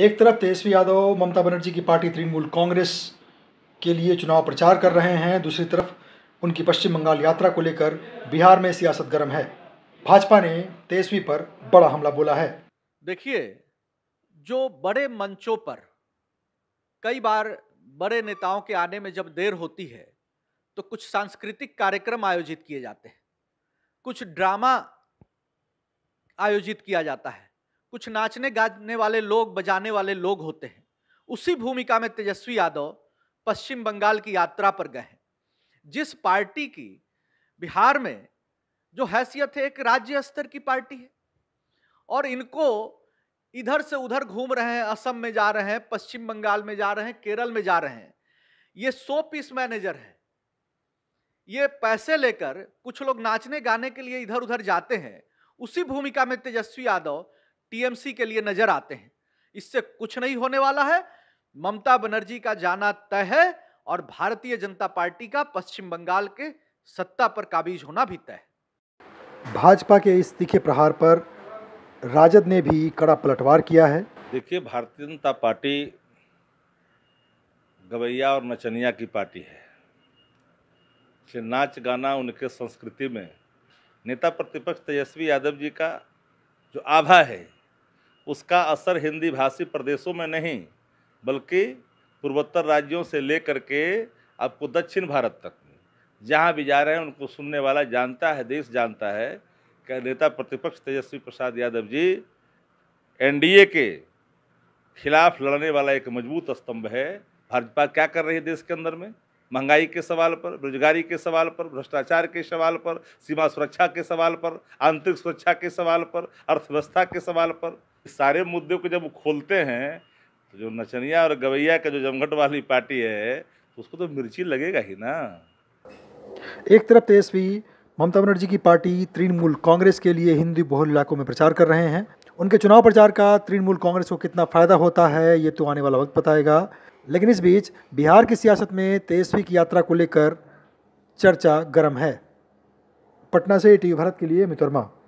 एक तरफ तेजस्वी तो यादव ममता बनर्जी की पार्टी तृणमूल कांग्रेस के लिए चुनाव प्रचार कर रहे हैं दूसरी तरफ उनकी पश्चिम बंगाल यात्रा को लेकर बिहार में सियासत गर्म है भाजपा ने तेजस्वी पर बड़ा हमला बोला है देखिए जो बड़े मंचों पर कई बार बड़े नेताओं के आने में जब देर होती है तो कुछ सांस्कृतिक कार्यक्रम आयोजित किए जाते हैं कुछ ड्रामा आयोजित किया जाता है कुछ नाचने गाने वाले लोग बजाने वाले लोग होते हैं उसी भूमिका में तेजस्वी यादव पश्चिम बंगाल की यात्रा पर गए जिस पार्टी की बिहार में जो हैसियत है एक राज्य स्तर की पार्टी है और इनको इधर से उधर घूम रहे हैं असम में जा रहे हैं पश्चिम बंगाल में जा रहे हैं केरल में जा रहे हैं ये सो पीस मैनेजर है ये पैसे लेकर कुछ लोग नाचने गाने के लिए इधर उधर जाते हैं उसी भूमिका में तेजस्वी यादव टीएमसी के लिए नजर आते हैं इससे कुछ नहीं होने वाला है ममता बनर्जी का जाना तय है और भारतीय जनता पार्टी का पश्चिम बंगाल के सत्ता पर काबिज होना भी तय है भाजपा के इस तीखे प्रहार पर राजद ने भी कड़ा पलटवार किया है देखिए भारतीय जनता पार्टी गवैया और नचनिया की पार्टी है नाच गाना उनके संस्कृति में नेता प्रतिपक्ष तेजस्वी यादव जी का जो आभा है उसका असर हिंदी भाषी प्रदेशों में नहीं बल्कि पूर्वोत्तर राज्यों से लेकर के आपको दक्षिण भारत तक जहाँ भी जा रहे हैं उनको सुनने वाला जानता है देश जानता है कि नेता प्रतिपक्ष तेजस्वी प्रसाद यादव जी एनडीए के खिलाफ लड़ने वाला एक मजबूत स्तंभ है भाजपा क्या कर रही है देश के अंदर में महंगाई के सवाल पर बेरोजगारी के सवाल पर भ्रष्टाचार के सवाल पर सीमा सुरक्षा के सवाल पर आंतरिक सुरक्षा के सवाल पर अर्थव्यवस्था के सवाल पर सारे मुद्दे को जब खोलते हैं तो जो नचनिया और गवैया का जो जमघट वाली पार्टी है तो उसको तो मिर्ची लगेगा ही ना एक तरफ तेजस्वी तो ममता बनर्जी की पार्टी तृणमूल कांग्रेस के लिए हिंदी बहुल इलाकों में प्रचार कर रहे हैं उनके चुनाव प्रचार का तृणमूल कांग्रेस को कितना फ़ायदा होता है ये तो आने वाला वक्त बताएगा लेकिन इस बीच बिहार की सियासत में तेजस्वी की यात्रा को लेकर चर्चा गर्म है पटना से टी भारत के लिए मित्रमा